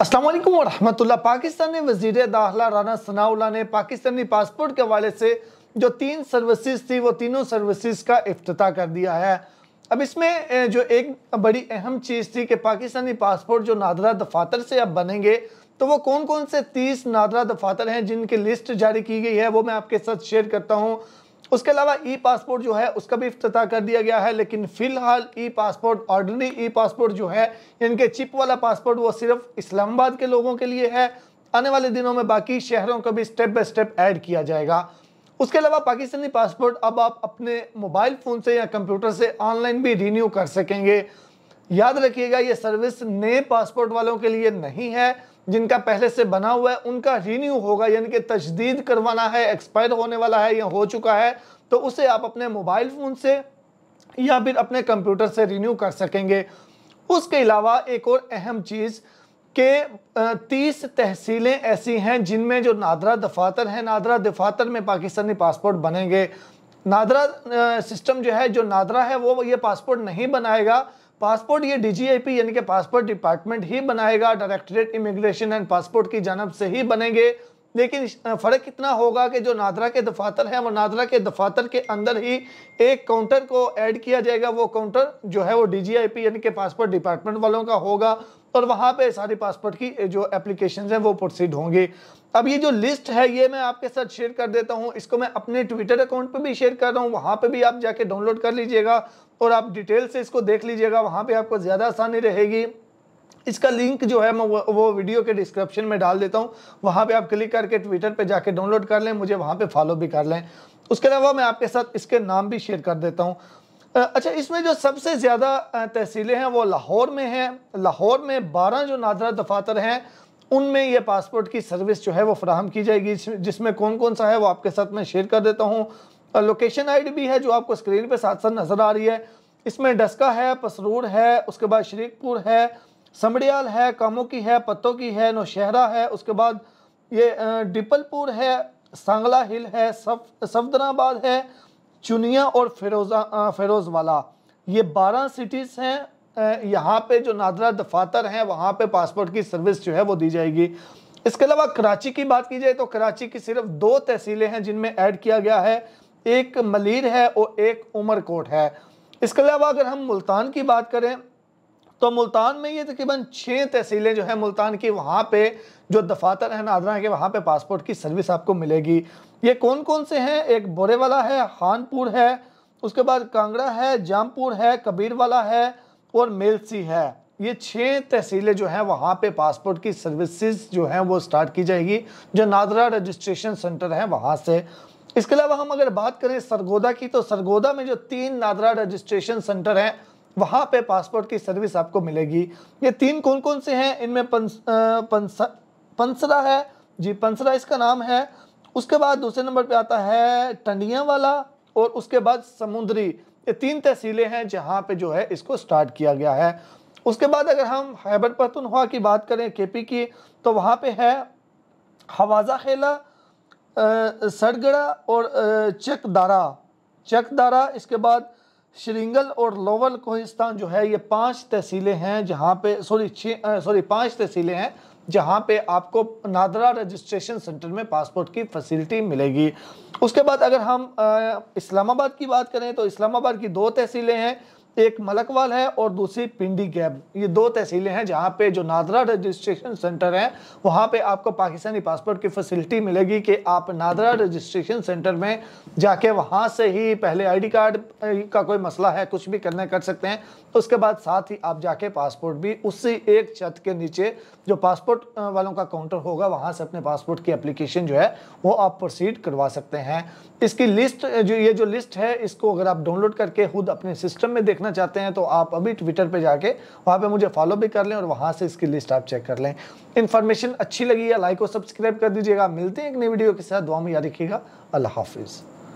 असलम वरहमतुल्ला पाकिस्तानी वजीर दाखिला राना सनाउल्ला ने पाकिस्तानी पासपोर्ट के हवाले से जो तीन सर्विसेज थी वो तीनों सर्विसेज का अफ्ताह कर दिया है अब इसमें जो एक बड़ी अहम चीज़ थी कि पाकिस्तानी पासपोर्ट जो नादरा दफातर से अब बनेंगे तो वो कौन कौन से तीस नादरा दफातर हैं जिनकी लिस्ट जारी की गई है वो मैं आपके साथ शेयर करता हूँ उसके अलावा ई पासपोर्ट जो है उसका भी अफ्ताह कर दिया गया है लेकिन फिलहाल E passport ordinary E passport जो है इनके कि चिप वाला पासपोर्ट वो सिर्फ इस्लामाबाद के लोगों के लिए है आने वाले दिनों में बाकी शहरों को भी स्टेप बाय स्टेप ऐड किया जाएगा उसके अलावा पाकिस्तानी पासपोर्ट अब आप अपने मोबाइल फ़ोन से या कंप्यूटर से ऑनलाइन भी रीन्यू कर सकेंगे याद रखिएगा ये सर्विस नए पासपोर्ट वालों के लिए नहीं है जिनका पहले से बना हुआ है उनका रीन्यू होगा यानी कि तजदीद करवाना है एक्सपायर होने वाला है या हो चुका है तो उसे आप अपने मोबाइल फ़ोन से या फिर अपने कंप्यूटर से रीन्यू कर सकेंगे उसके अलावा एक और अहम चीज़ के तीस तहसीलें ऐसी हैं जिनमें जो नादरा दफातर हैं नादरा दफातर में पाकिस्तानी पासपोर्ट बनेंगे नादरा सिस्टम जो है जो नादरा है वो ये पासपोर्ट नहीं बनाएगा पासपोर्ट ये डीजीआईपी यानी कि पासपोर्ट डिपार्टमेंट ही बनाएगा डायरेक्टरेट इमिग्रेशन एंड पासपोर्ट की जानब से ही बनेंगे लेकिन फ़र्क इतना होगा कि जो नादरा के दफातर हैं वो नादरा के दफातर के अंदर ही एक काउंटर को ऐड किया जाएगा वो काउंटर जो है वो डीजीआईपी यानी कि पासपोर्ट डिपार्टमेंट वालों का होगा और वहाँ पे सारी पासपोर्ट की जो एप्लीकेशन हैं वो प्रोसीड होंगी अब ये जो लिस्ट है ये मैं आपके साथ शेयर कर देता हूँ इसको मैं अपने ट्विटर अकाउंट पे भी शेयर कर रहा हूँ वहाँ पे भी आप जाके डाउनलोड कर लीजिएगा और आप डिटेल से इसको देख लीजिएगा वहाँ पे आपको ज़्यादा आसानी रहेगी इसका लिंक जो है मैं वो, वो वीडियो के डिस्क्रिप्शन में डाल देता हूँ वहाँ पर आप क्लिक करके ट्विटर पर जाके डाउनलोड कर लें मुझे वहाँ पर फॉलो भी कर लें उसके अलावा मैं आपके साथ इसके नाम भी शेयर कर देता हूँ अच्छा इसमें जो सबसे ज़्यादा तहसीलें हैं वो लाहौर में हैं लाहौर में बारह जो नादरा दफातर हैं उनमें यह पासपोर्ट की सर्विस जो है वो फ्राहम की जाएगी जिसमें कौन कौन सा है वो आपके साथ मैं शेयर कर देता हूँ लोकेशन आई भी है जो आपको स्क्रीन पर साथ साथ नज़र आ रही है इसमें डस्का है पसरूर है उसके बाद शरीकपुर है समड़ियाल है कामों की है पत्तों की है नौशहरा है उसके बाद ये डिपलपुर है सांगला हिल है सफ सफदराबाद है चुनिया और फिरोजा फिरोजवाला ये बारह सिटीज़ हैं यहाँ पे जो नादरा दफातर हैं वहाँ पे पासपोर्ट की सर्विस जो है वो दी जाएगी इसके अलावा कराची की बात की जाए तो कराची की सिर्फ दो तहसीलें हैं जिनमें ऐड किया गया है एक मलिर है और एक उमरकोट है इसके अलावा अगर हम मुल्तान की बात करें तो मुल्तान में ये तकरीबन छः तहसीलें जो हैं मुल्तान की वहाँ पे जो दफातर हैं नादरा के वहाँ पे पासपोर्ट की सर्विस आपको मिलेगी ये कौन कौन से हैं एक बोरेवाला है खानपुर है उसके बाद कांगड़ा है जामपुर है कबीरवाला है और मेलसी है ये छः तहसीलें जो हैं वहाँ पे पासपोर्ट की सर्विसेज जो हैं वो स्टार्ट की जाएगी जो नादरा रजिस्ट्रेशन सेंटर है वहाँ से इसके अलावा हम अगर बात करें सरगोदा की तो सरगोदा में जो तीन नादरा रजिस्ट्रेशन सेंटर हैं वहाँ पे पासपोर्ट की सर्विस आपको मिलेगी ये तीन कौन कौन से हैं इनमें पंस, पंसरा है जी पंसरा इसका नाम है उसके बाद दूसरे नंबर पर आता है टंडिया वाला और उसके बाद समुद्री ये तीन तहसीलें हैं जहाँ पे जो है इसको स्टार्ट किया गया है उसके बाद अगर हम हैबर पतनवा की बात करें केपी की तो वहाँ पे है हवाजा खेला सड़गड़ा और चकदारा चकदारा इसके बाद श्रिंगल और लोवल कोहिस्तान जो है ये पांच तहसीलें हैं जहाँ पे सॉरी छः सॉरी पांच तहसीलें हैं जहाँ पे आपको नादरा रजिस्ट्रेशन सेंटर में पासपोर्ट की फैसिलिटी मिलेगी उसके बाद अगर हम इस्लामाबाद की बात करें तो इस्लामाबाद की दो तहसीलें हैं एक मलकवाल है और दूसरी पिंडी कैब ये दो तहसीलें हैं जहाँ पे जो नादरा रजिस्ट्रेशन सेंटर है वहाँ पे आपको पाकिस्तानी पासपोर्ट की फैसिलिटी मिलेगी कि आप नादरा रजिस्ट्रेशन सेंटर में जाके वहाँ से ही पहले आईडी कार्ड का कोई मसला है कुछ भी करना कर सकते हैं उसके बाद साथ ही आप जाके पासपोर्ट भी उसी एक छत के नीचे जो पासपोर्ट वालों का काउंटर होगा वहाँ से अपने पासपोर्ट की अप्लीकेशन जो है वो आप प्रोसीड करवा सकते हैं इसकी लिस्ट जो ये जो लिस्ट है इसको अगर आप डाउनलोड करके खुद अपने सिस्टम में देखना देखना चाहते हैं तो आप अभी ट्विटर पे जाके वहाँ पे मुझे फॉलो भी कर लें और वहाँ से इसकी लिस्ट आप चेक कर लें इन्फॉर्मेशन अच्छी लगी है लाइक और सब्सक्राइब कर दीजिएगा मिलते हैं एक नई वीडियो के साथ दुआ में याद रखिएगा अल्लाह हाफिज़